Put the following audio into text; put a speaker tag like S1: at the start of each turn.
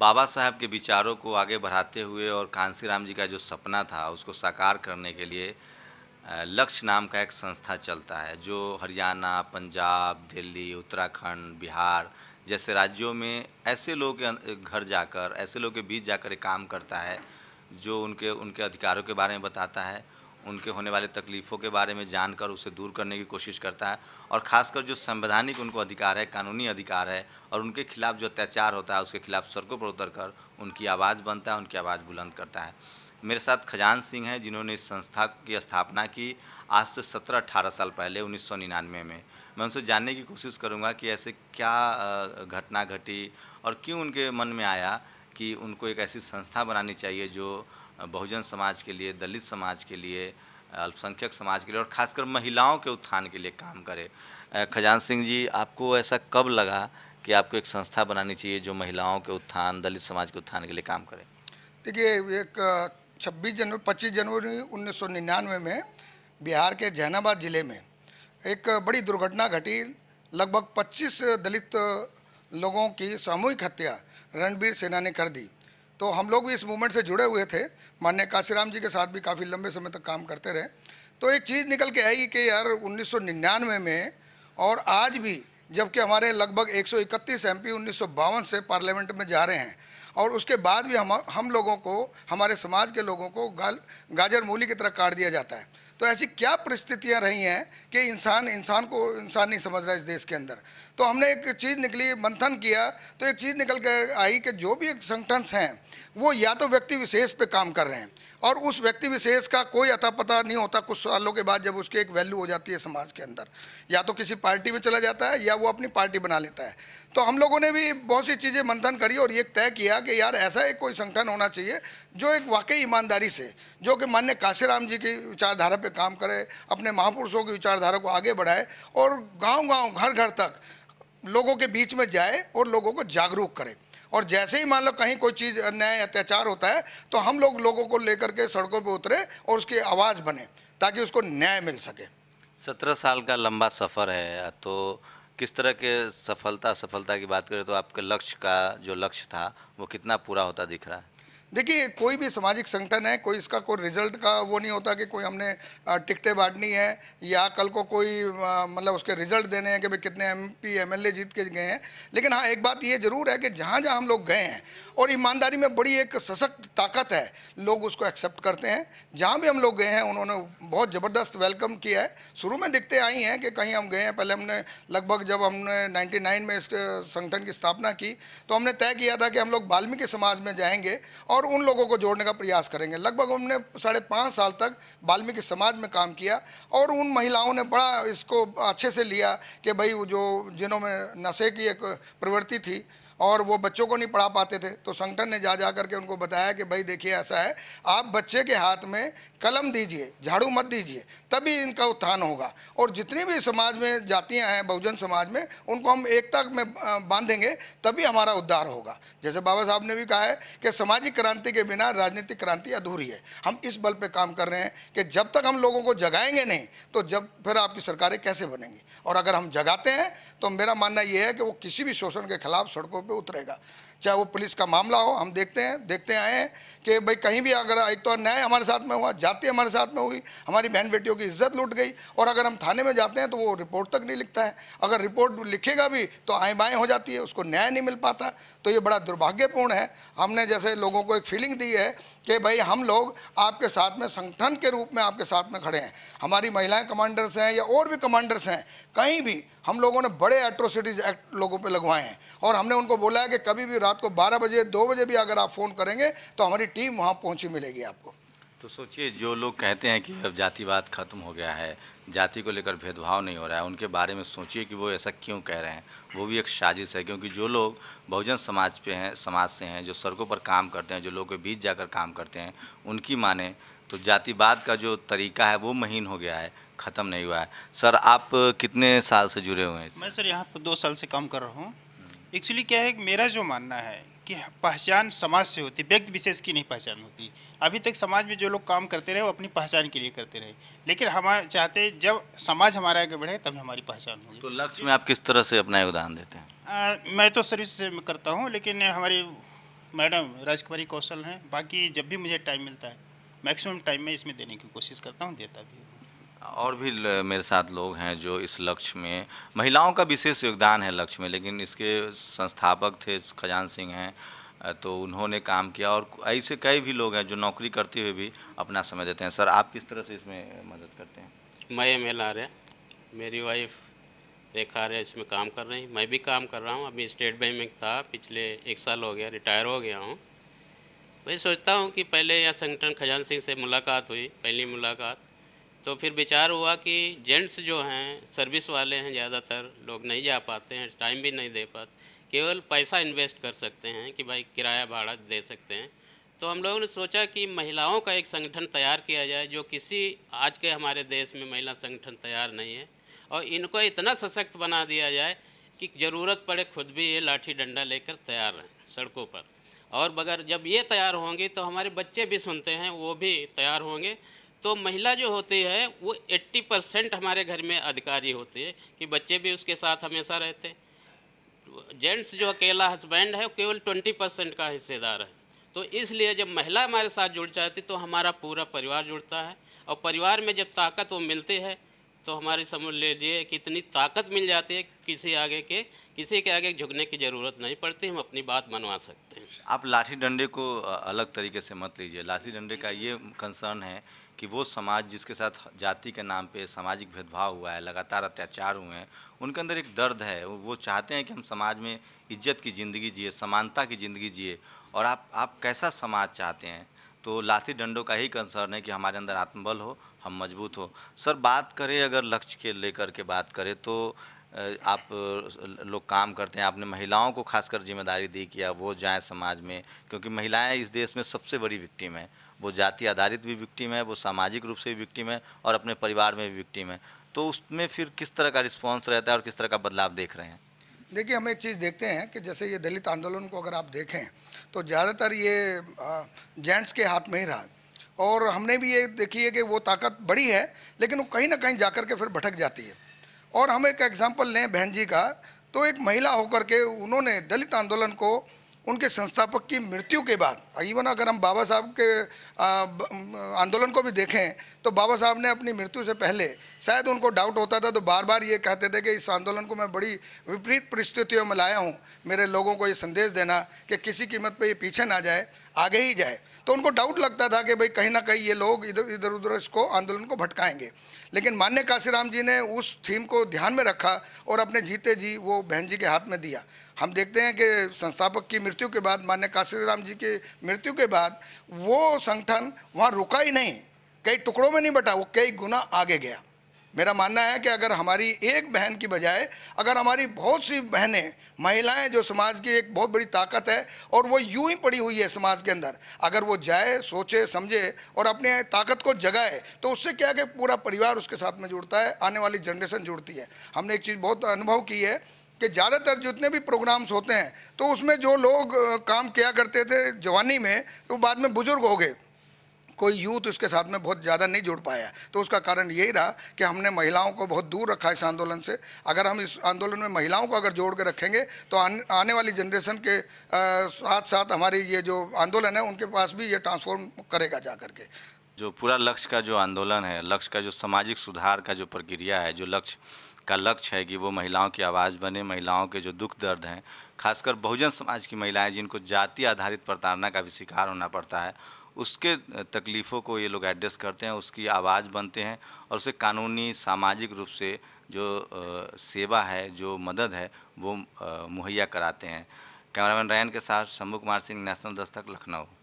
S1: बाबा साहब के विचारों को आगे बढ़ाते हुए और कांसीराम जी का जो सपना था उसको साकार करने के लिए लक्ष्य नाम का एक संस्था चलता है जो हरियाणा पंजाब दिल्ली उत्तराखंड बिहार जैसे राज्यों में ऐसे लोग के घर जाकर ऐसे लोग के बीच जाकर एक काम करता है जो उनके उनके अधिकारों के बारे में बताता है उनके होने वाले तकलीफ़ों के बारे में जानकर उसे दूर करने की कोशिश करता है और ख़ासकर जो संवैधानिक उनको अधिकार है कानूनी अधिकार है और उनके खिलाफ जो अत्याचार होता है उसके खिलाफ सड़कों पर उतर कर उनकी आवाज़ बनता है उनकी आवाज़ बुलंद करता है मेरे साथ खजान सिंह हैं जिन्होंने इस संस्था की स्थापना की आज से सत्रह अठारह साल पहले उन्नीस में मैं उनसे जानने की कोशिश करूँगा कि ऐसे क्या घटना घटी और क्यों उनके मन में आया कि उनको एक ऐसी संस्था बनानी चाहिए जो बहुजन समाज के लिए दलित समाज के लिए अल्पसंख्यक समाज के लिए और खासकर महिलाओं के उत्थान के लिए काम करे खजान सिंह जी आपको ऐसा कब लगा कि आपको एक संस्था बनानी चाहिए जो महिलाओं के उत्थान दलित समाज के उत्थान के लिए काम करे
S2: देखिए एक 26 जनवरी 25 जनवरी 1999 में बिहार के जहनाबाद ज़िले में एक बड़ी दुर्घटना घटी लगभग 25 दलित लोगों की सामूहिक हत्या रणबीर सेना ने कर दी तो हम लोग भी इस मूवमेंट से जुड़े हुए थे मान्य काशीराम जी के साथ भी काफ़ी लंबे समय तक काम करते रहे तो एक चीज़ निकल के आई कि यार 1999 में और आज भी जबकि हमारे लगभग 131 एमपी उन्नीस से पार्लियामेंट में जा रहे हैं और उसके बाद भी हम हम लोगों को हमारे समाज के लोगों को गाल गाजर मूली की तरह काट दिया जाता है तो ऐसी क्या परिस्थितियां रही हैं कि इंसान इंसान को इंसान नहीं समझ रहा है इस देश के अंदर तो हमने एक चीज़ निकली मंथन किया तो एक चीज़ निकल कर आई कि जो भी संगठन हैं वो या तो व्यक्ति विशेष पे काम कर रहे हैं और उस व्यक्ति विशेष का कोई अता पता नहीं होता कुछ सालों के बाद जब उसकी एक वैल्यू हो जाती है समाज के अंदर या तो किसी पार्टी में चला जाता है या वो अपनी पार्टी बना लेता है तो हम लोगों ने भी बहुत सी चीज़ें मंथन करी और ये तय किया कि यार ऐसा एक कोई संगठन होना चाहिए जो एक वाकई ईमानदारी से जो कि मान्य काशीराम जी की विचारधारा पे काम करे अपने महापुरुषों की विचारधारा को आगे बढ़ाए और गांव-गांव घर-घर तक लोगों के बीच में जाए और लोगों को जागरूक करें और जैसे ही मान लो कहीं कोई चीज़ अन्याय अत्याचार होता है तो हम लोग लोगों को लेकर के सड़कों पर उतरे और उसकी आवाज़ बने ताकि उसको न्याय मिल सके
S1: सत्रह साल का लंबा सफ़र है तो किस तरह के सफलता सफलता की बात करें तो आपके लक्ष्य का जो लक्ष्य था वो कितना पूरा होता दिख रहा है
S2: देखिए कोई भी सामाजिक संगठन है कोई इसका कोई रिजल्ट का वो नहीं होता कि कोई हमने टिकटें बांटनी है या कल को कोई मतलब उसके रिजल्ट देने हैं कि भाई कितने M P M L A जीत के गए हैं लेकिन हाँ एक बात ये ज़रूर है कि जहाँ जहाँ हम लोग गए हैं और ईमानदारी में बड़ी एक सशक्त ताकत है लोग उसको एक्सेप्ट करते हैं जहाँ भी हम लोग गए हैं उन्होंने बहुत ज़बरदस्त वेलकम किया है शुरू में दिखते आई हैं कि कहीं हम गए हैं पहले हमने लगभग जब हमने नाइन्टी में इस संगठन की स्थापना की तो हमने तय किया था कि हम लोग वाल्मीकि समाज में जाएंगे और और उन लोगों को जोड़ने का प्रयास करेंगे लगभग हमने साढ़े पाँच साल तक वाल्मीकि समाज में काम किया और उन महिलाओं ने बड़ा इसको अच्छे से लिया कि भाई जो जिन्होंने नशे की एक प्रवृत्ति थी और वो बच्चों को नहीं पढ़ा पाते थे तो संगठन ने जा जा करके उनको बताया कि भाई देखिए ऐसा है आप बच्चे के हाथ में कलम दीजिए झाड़ू मत दीजिए तभी इनका उत्थान होगा और जितनी भी समाज में जातियां हैं बहुजन समाज में उनको हम एकता में बांधेंगे तभी हमारा उद्धार होगा जैसे बाबा साहब ने भी कहा है कि सामाजिक क्रांति के बिना राजनीतिक क्रांति अधूरी है हम इस बल पे काम कर रहे हैं कि जब तक हम लोगों को जगाएंगे नहीं तो जब फिर आपकी सरकारें कैसे बनेंगी और अगर हम जगाते हैं तो मेरा मानना यह है कि वो किसी भी शोषण के खिलाफ सड़कों पर उतरेगा चाहे वो पुलिस का मामला हो हम देखते हैं देखते आए हैं कि भाई कहीं भी अगर एक तो अन्याय हमारे साथ में हुआ जाति हमारे साथ में हुई हमारी बहन बेटियों की इज्जत लूट गई और अगर हम थाने में जाते हैं तो वो रिपोर्ट तक नहीं लिखता है अगर रिपोर्ट लिखेगा भी तो आए बाएँ हो जाती है उसको न्याय नहीं मिल पाता तो ये बड़ा दुर्भाग्यपूर्ण है हमने जैसे लोगों को एक फीलिंग दी है कि भाई हम लोग आपके साथ में संगठन के रूप में आपके साथ में खड़े हैं हमारी महिलाएं कमांडर्स हैं या और भी कमांडर्स हैं कहीं भी हम लोगों ने बड़े एट्रोसिटीज़ एक्ट लोगों पे लगवाए हैं और हमने उनको बोला है कि कभी भी रात को 12 बजे 2 बजे भी अगर आप फ़ोन करेंगे तो हमारी टीम वहाँ पहुँची मिलेगी आपको
S1: तो सोचिए जो लोग कहते हैं कि अब जातिवाद खत्म हो गया है जाति को लेकर भेदभाव नहीं हो रहा है उनके बारे में सोचिए कि वो ऐसा क्यों कह रहे हैं वो भी एक साजिश है क्योंकि जो लोग बहुजन समाज पे हैं समाज से हैं जो सड़कों पर काम करते हैं जो लोगों के बीच जाकर काम करते हैं उनकी माने तो जातिवाद का जो तरीका है वो महीन हो गया है ख़त्म नहीं हुआ है सर आप कितने साल से जुड़े हुए हैं
S2: मैं सर यहाँ पर दो साल से काम कर रहा हूँ एक्चुअली क्या है मेरा जो मानना है की पहचान समाज से होती व्यक्ति विशेष की नहीं पहचान होती अभी तक समाज में जो लोग काम करते रहे वो अपनी पहचान के लिए करते रहे लेकिन हम चाहते जब समाज हमारा आगे बढ़े तब हमारी पहचान होगी तो लक्ष्य
S1: में आप किस तरह से अपना योगदान देते हैं
S2: आ, मैं तो सर्विस करता हूँ लेकिन हमारी मैडम राजकुमारी कौशल हैं बाकी जब भी मुझे टाइम मिलता है मैक्सिमम टाइम मैं इसमें देने की कोशिश करता हूँ देता भी हूँ
S1: और भी मेरे साथ लोग हैं जो इस लक्ष्य में महिलाओं का विशेष योगदान है लक्ष्य में लेकिन इसके संस्थापक थे खजान सिंह हैं तो उन्होंने काम किया और ऐसे कई भी लोग हैं जो नौकरी करते हुए भी अपना समय देते हैं सर आप किस तरह से इसमें मदद करते हैं
S3: मैं एम एल आर्य मेरी वाइफ रेखा आर्य इसमें काम कर रही मैं भी काम कर रहा हूँ अभी स्टेट बैंक में था पिछले एक साल हो गया रिटायर हो गया हूँ मैं सोचता हूँ कि पहले यह संगठन खजान सिंह से मुलाकात हुई पहली मुलाकात तो फिर विचार हुआ कि जेंट्स जो हैं सर्विस वाले हैं ज़्यादातर लोग नहीं जा पाते हैं टाइम भी नहीं दे पाते केवल पैसा इन्वेस्ट कर सकते हैं कि भाई किराया भाड़ा दे सकते हैं तो हम लोगों ने सोचा कि महिलाओं का एक संगठन तैयार किया जाए जो किसी आज के हमारे देश में महिला संगठन तैयार नहीं है और इनको इतना सशक्त बना दिया जाए कि ज़रूरत पड़े खुद भी ये लाठी डंडा लेकर तैयार रहें सड़कों पर और बगैर जब ये तैयार होंगे तो हमारे बच्चे भी सुनते हैं वो भी तैयार होंगे तो महिला जो होती है वो 80 परसेंट हमारे घर में अधिकारी होती है कि बच्चे भी उसके साथ हमेशा रहते जेंट्स जो अकेला हस्बैंड है केवल ट्वेंटी परसेंट का हिस्सेदार है तो इसलिए जब महिला हमारे साथ जुड़ जाती तो हमारा पूरा परिवार जुड़ता है और परिवार में जब ताकत वो मिलती है तो हमारे समझ ले लिए कि इतनी ताकत मिल जाती है किसी आगे के किसी के आगे झुकने की ज़रूरत नहीं पड़ती हम अपनी बात मनवा सकते हैं
S1: आप लाठी डंडे को अलग तरीके से मत लीजिए लाठी डंडे का ये कंसर्न है कि वो समाज जिसके साथ जाति के नाम पे सामाजिक भेदभाव हुआ है लगातार अत्याचार हुए हैं उनके अंदर एक दर्द है वो चाहते हैं कि हम समाज में इज्जत की ज़िंदगी जिए समानता की ज़िंदगी जिए और आप आप कैसा समाज चाहते हैं तो लाठी डंडों का ही कंसर्न है कि हमारे अंदर आत्मबल हो हम मजबूत हो सर बात करें अगर लक्ष्य के लेकर के बात करें तो आप लोग काम करते हैं आपने महिलाओं को खासकर जिम्मेदारी दी कि वो जाएं समाज में क्योंकि महिलाएं इस देश में सबसे बड़ी विक्टिम है वो जाति आधारित भी विक्टिम है वो सामाजिक रूप से भी विक्टिम है और अपने परिवार में भी विक्टिम है तो उसमें फिर किस तरह का रिस्पॉन्स रहता है और किस तरह का बदलाव देख रहे हैं
S2: देखिए हम एक चीज़ देखते हैं कि जैसे ये दलित आंदोलन को अगर आप देखें तो ज़्यादातर ये जेंट्स के हाथ में ही रहा और हमने भी ये देखी है कि वो ताकत बड़ी है लेकिन वो कहीं ना कहीं जाकर के फिर भटक जाती है और हम एक एग्ज़ाम्पल लें बहन जी का तो एक महिला होकर के उन्होंने दलित आंदोलन को उनके संस्थापक की मृत्यु के बाद इवन अगर हम बाबा साहब के आंदोलन को भी देखें तो बाबा साहब ने अपनी मृत्यु से पहले शायद उनको डाउट होता था तो बार बार ये कहते थे कि इस आंदोलन को मैं बड़ी विपरीत परिस्थितियों में लाया हूँ मेरे लोगों को ये संदेश देना कि किसी कीमत पर ये पीछे ना जाए आगे ही जाए तो उनको डाउट लगता था कि भाई कहीं ना कहीं ये लोग इधर इधर उधर इसको आंदोलन को भटकाएंगे लेकिन मान्य काशीराम जी ने उस थीम को ध्यान में रखा और अपने जीते जी वो बहन जी के हाथ में दिया हम देखते हैं कि संस्थापक की मृत्यु के बाद मान्य काशीराम जी की मृत्यु के बाद वो संगठन वहाँ रुका ही नहीं कई टुकड़ों में नहीं बटा वो कई गुना आगे गया मेरा मानना है कि अगर हमारी एक बहन की बजाय अगर हमारी बहुत सी बहनें महिलाएं जो समाज की एक बहुत बड़ी ताकत है और वो यूं ही पड़ी हुई है समाज के अंदर अगर वो जाए सोचे समझे और अपने ताकत को जगाए तो उससे क्या कि पूरा परिवार उसके साथ में जुड़ता है आने वाली जनरेशन जुड़ती है हमने एक चीज़ बहुत अनुभव की है कि ज़्यादातर जितने भी प्रोग्राम्स होते हैं तो उसमें जो लोग काम किया करते थे जवानी में तो बाद में बुज़ुर्ग हो गए कोई यूथ उसके साथ में बहुत ज़्यादा नहीं जुड़ पाया तो उसका कारण यही रहा कि हमने महिलाओं को बहुत दूर रखा इस आंदोलन से अगर हम इस आंदोलन में महिलाओं को अगर जोड़ के रखेंगे तो आने वाली जनरेशन के साथ साथ हमारी ये जो आंदोलन है उनके पास भी ये ट्रांसफॉर्म करेगा जा करके
S1: जो पूरा लक्ष्य का जो आंदोलन है लक्ष्य का जो सामाजिक सुधार का जो प्रक्रिया है जो लक्ष्य का लक्ष्य है कि वो महिलाओं की आवाज़ बने महिलाओं के जो दुख दर्द हैं खासकर बहुजन समाज की महिलाएं जिनको जाति आधारित प्रताड़ना का भी शिकार होना पड़ता है उसके तकलीफ़ों को ये लोग एड्रेस करते हैं उसकी आवाज़ बनते हैं और उसे कानूनी सामाजिक रूप से जो सेवा है जो मदद है वो मुहैया कराते हैं कैमरामैन रैन के साथ शंभू कुमार सिंह नेशनल दस्तक
S2: लखनऊ